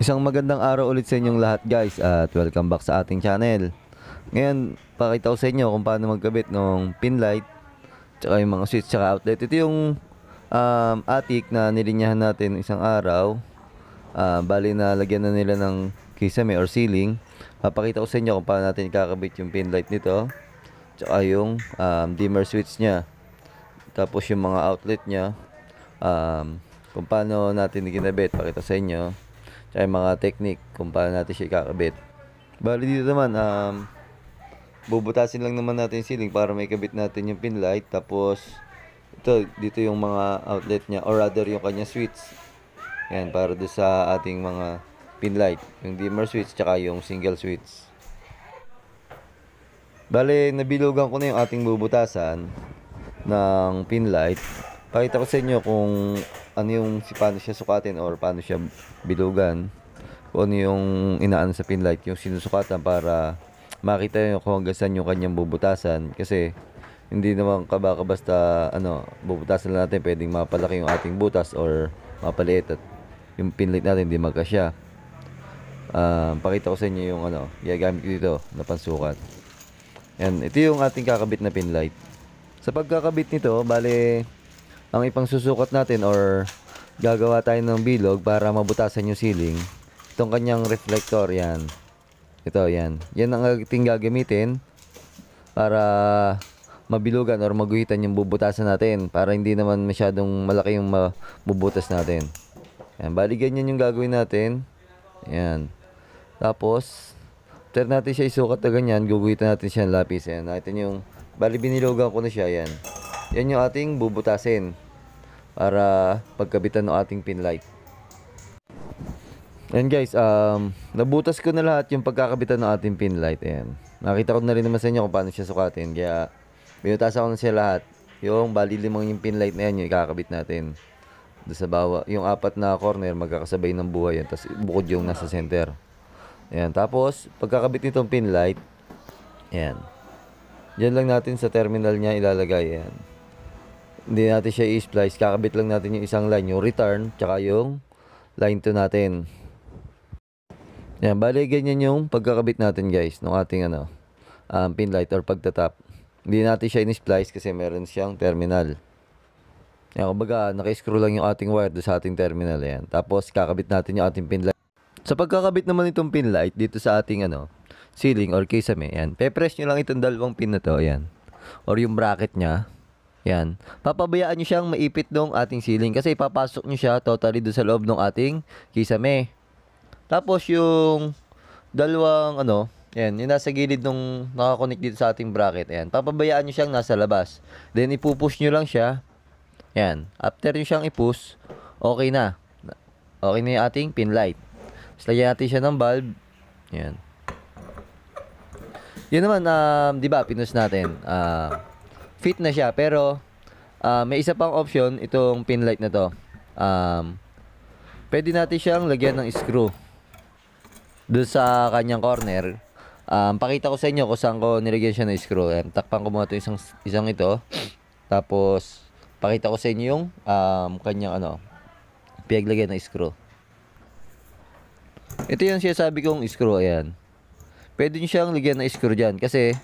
Isang magandang araw ulit sa inyong lahat guys at welcome back sa ating channel. Ngayon, pakita ko sa inyo kung paano magkabit ng pin light tsaka yung mga switch tsaka outlet. Ito yung um, attic na nilinyahan natin isang araw. Uh, ah, bali na lagyan na nila ng kisame or ceiling. Papakita ko sa inyo kung paano natin kakabit yung pin light nito tsaka yung um, dimmer switch niya. Tapos yung mga outlet niya um, kung paano natin ginabit. Pakita sa inyo. Tsaka yung mga technique kung paano natin siya ikakabit. Bali dito naman, um, bubutasin lang naman natin yung ceiling para may kabit natin yung pin light. Tapos, ito, dito yung mga outlet niya or rather yung kanya switch. Yan, para do sa ating mga pin light. Yung dimmer switch tsaka yung single switch. Bale, nabilugan ko na yung ating bubutasan ng pin light pakita ko sa inyo kung ano yung si paano siya sukatin or paano siya bilugan kung ano yung inaan sa pinlight yung sinusukatan para makita nyo kung hanggang saan yung kanyang bubutasan kasi hindi naman kabaka basta ano bubutasan lang natin pwedeng mapalaki yung ating butas or mapaliit at yung pinlight natin hindi magkasya uh, pakita ko sa inyo yung ano gagamit ko dito na pansukat yan ito yung ating kakabit na pinlight sa pagkakabit nito bale ang ipangsusukat natin or gagawa tayo ng bilog para mabutasan yung ceiling itong kanyang reflector yan ito yan yan ang ating gagamitin para mabilugan or maguhitan yung bubutasan natin para hindi naman masyadong malaki yung mabubutas natin yan bali ganyan yung gagawin natin yan tapos after natin siya isukat na ganyan guguhitan natin siya ng lapis yan natin yung bali binilugan ko na siya yan yan yung ating bubutasin para pagkabitan ng ating pin light. Ayan guys, um, nabutas ko na lahat yung pagkakabitan ng ating pin light. Ayan. Nakita ko na rin naman sa inyo kung paano siya sukatin. Kaya, binutasan ko na siya lahat. Yung bali limang yung pin light na yan, yung ikakabit natin. sa bawa. Yung apat na corner, magkakasabay ng buhay yan. Tapos, bukod yung nasa center. Ayan. Tapos, pagkakabit nitong pin light, ayan. Diyan lang natin sa terminal niya ilalagay. yan hindi natin siya i-splice kakabit lang natin yung isang line yung return tsaka yung line 2 natin yan bali ganyan yung pagkakabit natin guys ng ating ano um, pin light or pagtatap hindi natin siya i splice kasi meron siyang terminal yan kumbaga naka-screw lang yung ating wire do sa ating terminal yan tapos kakabit natin yung ating pin light sa pagkakabit naman itong pin light dito sa ating ano ceiling or kisame yan Pe-press nyo lang itong dalawang pin na to yan or yung bracket niya. Yan. Papabayaan nyo siyang maipit ng ating ceiling kasi ipapasok nyo siya totally doon sa loob ng ating kisame. Tapos yung dalawang ano, yan, yung nasa gilid nung nakakonect dito sa ating bracket. Ayan, papabayaan nyo siyang nasa labas. Then ipupush nyo lang siya. Yan, after nyo siyang ipush, okay na. Okay na yung ating pin light. Tapos lagyan natin siya ng bulb. Yan. Yan naman, um, di ba, pinus natin. Ah... Uh, fit na siya pero uh, may isa pang option itong pin light na to. Um, pwede natin siyang lagyan ng screw doon sa kanyang corner. Um, pakita ko sa inyo kung saan ko nilagyan siya ng screw. Um, takpan ko muna ito isang, isang ito. Tapos, pakita ko sa inyo yung um, kanyang ano, pinaglagyan ng screw. Ito yung sinasabi kong screw, ayan. Pwede nyo siyang lagyan ng screw dyan kasi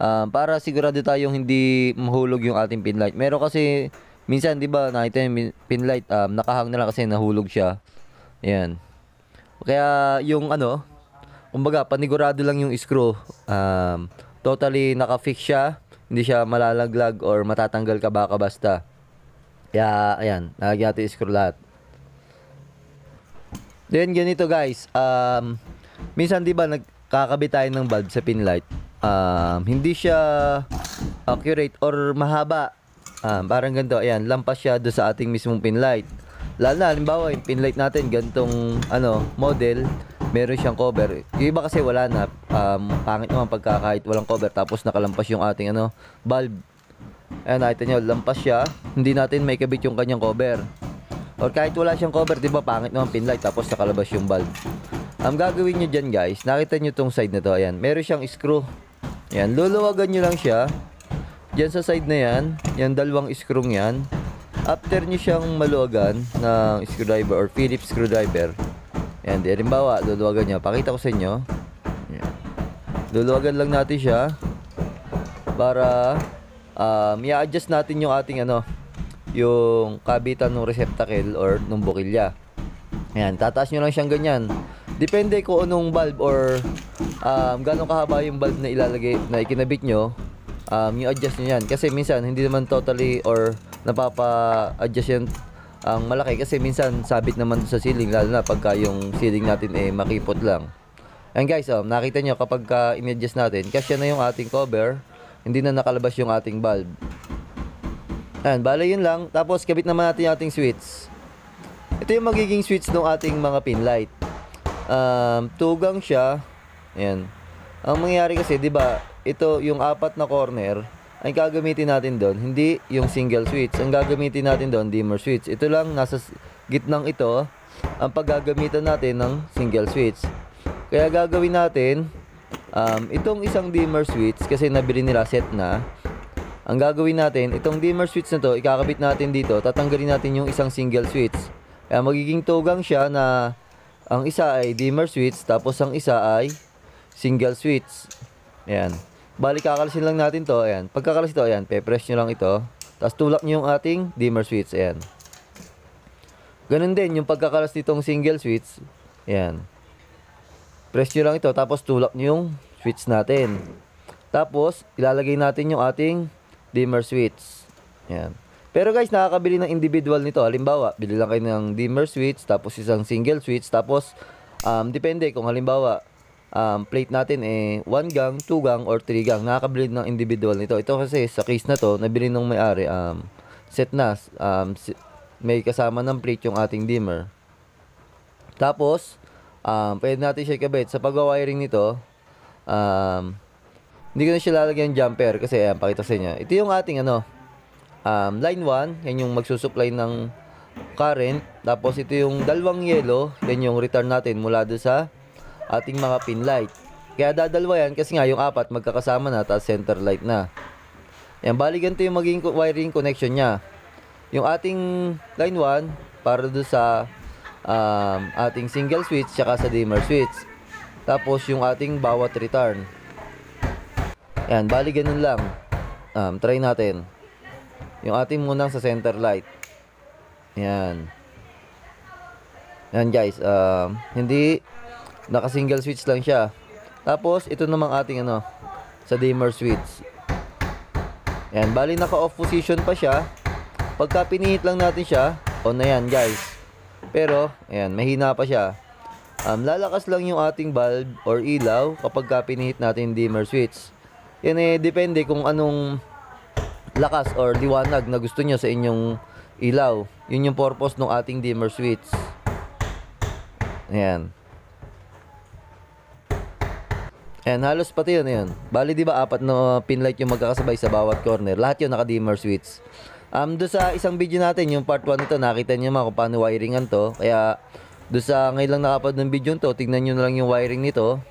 uh, para sigurado tayong hindi mahulog yung ating pin light. Meron kasi minsan 'di ba nakita yung pin light um, nakahang na lang kasi nahulog siya. Ayun. Kaya yung ano, kumbaga panigurado lang yung screw. Um, totally naka-fix siya. Hindi siya malalaglag or matatanggal ka baka basta. Kaya ayan, nalagyan natin screw lahat. Then ganito guys, um, minsan 'di ba nagkakabit tayo ng bulb sa pin light um, hindi siya accurate or mahaba. Um, parang ganito, ayan, lampas siya doon sa ating mismong pinlight. Lalo na, halimbawa, yung pinlight natin, gantong ano, model, meron siyang cover. Yung iba kasi wala na. Um, pangit naman pagka kahit walang cover, tapos nakalampas yung ating ano, bulb. Ayan, nakita nyo, lampas siya. Hindi natin may kabit yung kanyang cover. Or kahit wala siyang cover, di ba, pangit naman pinlight, tapos nakalabas yung bulb. Ang gagawin nyo dyan guys, nakita nyo tong side na to, ayan, meron siyang screw yan, luluwagan nyo lang siya. Diyan sa side na yan, yan dalawang screw yan. After nyo siyang maluwagan ng screwdriver or Phillips screwdriver, yan, di halimbawa, luluwagan nyo. Pakita ko sa inyo. Yan. Luluwagan lang natin siya para um, i-adjust natin yung ating ano, yung kabitan ng receptacle or ng bukilya. Ayan, tataas nyo lang siyang ganyan. Depende kung anong valve or um, gano'ng kahaba yung bulb na ilalagay na ikinabit nyo um, yung adjust nyo yan kasi minsan hindi naman totally or napapa-adjust yan ang malaki kasi minsan sabit naman sa ceiling lalo na pagka yung ceiling natin eh makipot lang and guys um, nakita nyo kapag ka in-adjust natin kasi na yung ating cover hindi na nakalabas yung ating bulb Ayan, bala yun lang. Tapos, kabit naman natin yung ating switch. Ito yung magiging switch ng ating mga pin light. Um, tugang siya. Ayan. Ang mangyayari kasi, 'di ba, ito yung apat na corner ang gagamitin natin doon, hindi yung single switch. Ang gagamitin natin doon, dimmer switch. Ito lang nasa gitnang ito ang paggagamitan natin ng single switch. Kaya gagawin natin um, itong isang dimmer switch kasi nabili nila set na. Ang gagawin natin, itong dimmer switch na to, ikakabit natin dito, tatanggalin natin yung isang single switch. Kaya magiging tugang siya na ang isa ay dimmer switch tapos ang isa ay single switch. Ayan. Bali, kakalasin lang natin to. Ayan. Pagkakalas ito, ayan, pe-press nyo lang ito. Tapos tulak nyo yung ating dimmer switch. Ayan. Ganun din, yung pagkakalas nitong single switch. Ayan. Press nyo lang ito, tapos tulak nyo yung switch natin. Tapos, ilalagay natin yung ating dimmer switch. Ayan. Pero guys, nakakabili ng individual nito. Halimbawa, bili lang kayo ng dimmer switch, tapos isang single switch, tapos um, depende kung halimbawa um, plate natin eh 1 gang, 2 gang, or 3 gang. Nakakabili ng individual nito. Ito kasi sa case na to, nabili nung may-ari, um, set na, um, may kasama ng plate yung ating dimmer. Tapos, um, pwede natin siya ikabit. Sa pag-wiring nito, um, hindi ko na siya lalagyan ng jumper kasi ayan, pakita sa inyo. Ito yung ating ano, um, line 1, yan yung magsusupply ng current. Tapos ito yung dalawang yellow, yan yung return natin mula doon sa ating mga pin light. Kaya dadalwa yan kasi nga yung apat magkakasama na tapos center light na. Yan, bali ganito yung maging wiring connection niya. Yung ating line 1 para doon sa um, ating single switch tsaka sa dimmer switch. Tapos yung ating bawat return. Yan, bali ganun lang. Um, try natin. Yung ating munang sa center light. Yan. Yan guys, um, hindi Naka single switch lang siya. Tapos ito namang ating ano sa dimmer switch. Yan, bali naka off position pa siya. Pagka pinihit lang natin siya, on na yan guys. Pero, ayan, mahina pa siya. Um, lalakas lang yung ating bulb or ilaw kapag pinihit natin dimmer switch. Yan eh, depende kung anong lakas or liwanag na gusto nyo sa inyong ilaw. Yun yung purpose ng ating dimmer switch. Ayan. And halos pati yun yun. Bali di ba apat na pinlight yung magkakasabay sa bawat corner. Lahat yun naka dimmer switch. Um, doon sa isang video natin, yung part 1 nito, nakita niyo mga kung paano wiringan to. Kaya doon sa ngayon lang nakapad ng video to, tingnan niyo na lang yung wiring nito.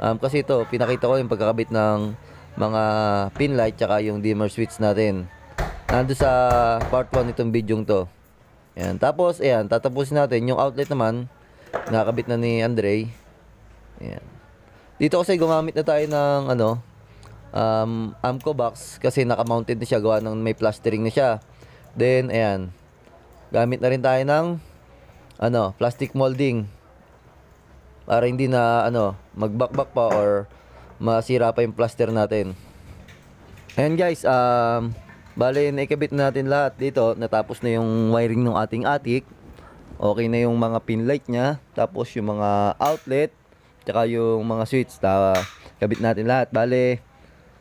Um, kasi ito, pinakita ko yung pagkakabit ng mga pin light tsaka yung dimmer switch natin. Nando sa part 1 nitong video to. Ayan. Tapos, ayan, tatapusin natin. Yung outlet naman, nakakabit na ni Andre. Ayan. Dito kasi gumamit na tayo ng ano, um, Amco box kasi naka-mounted na siya gawa ng may plastering na siya. Then ayan. Gamit na rin tayo ng ano, plastic molding para hindi na ano, magbakbak pa or masira pa yung plaster natin. And guys, um, bale naikabit natin lahat dito. Natapos na yung wiring ng ating attic. Okay na yung mga pin light niya. Tapos yung mga outlet tsaka yung mga switch ta kabit natin lahat. Bale,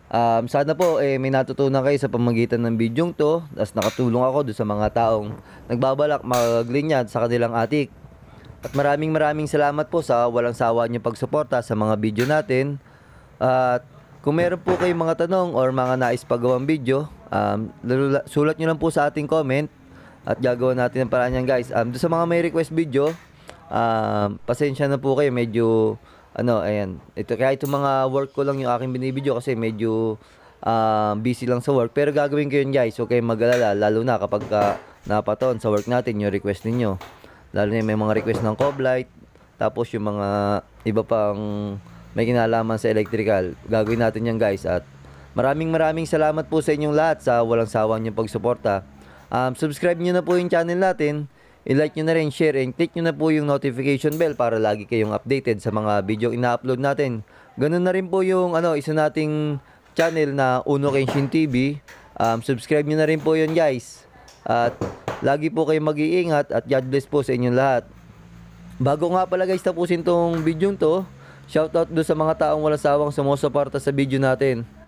um, sana po eh, may natutunan kayo sa pamagitan ng bidyong to as nakatulong ako doon sa mga taong nagbabalak maglinyad sa kanilang atik. At maraming maraming salamat po sa walang sawa niyo pagsuporta sa mga video natin. At kung meron po kayong mga tanong or mga nais paggawang video, um, sulat nyo lang po sa ating comment at gagawa natin ang paraan yan guys. Um, doon sa mga may request video, Uh, pasensya na po kayo, medyo ano, ayan. Ito kaya itong mga work ko lang yung aking binibideo kasi medyo uh, busy lang sa work. Pero gagawin ko yun guys, so kayong mag Lalo na kapag ka ah, napaton sa work natin yung request ninyo. Lalo na may mga request ng Coblight. Tapos yung mga iba pang may kinalaman sa electrical. Gagawin natin yan guys at maraming maraming salamat po sa inyong lahat sa walang sawang yung pagsuporta. Um, subscribe nyo na po yung channel natin I-like nyo na rin, share, and click nyo na po yung notification bell para lagi kayong updated sa mga video ina-upload natin. Ganun na rin po yung ano, isa nating channel na Uno Kenshin TV. Um, subscribe nyo na rin po yun guys. At lagi po kayong mag-iingat at God bless po sa inyong lahat. Bago nga pala guys tapusin tong video to, shoutout do sa mga taong walang sawang sumusuporta sa video natin.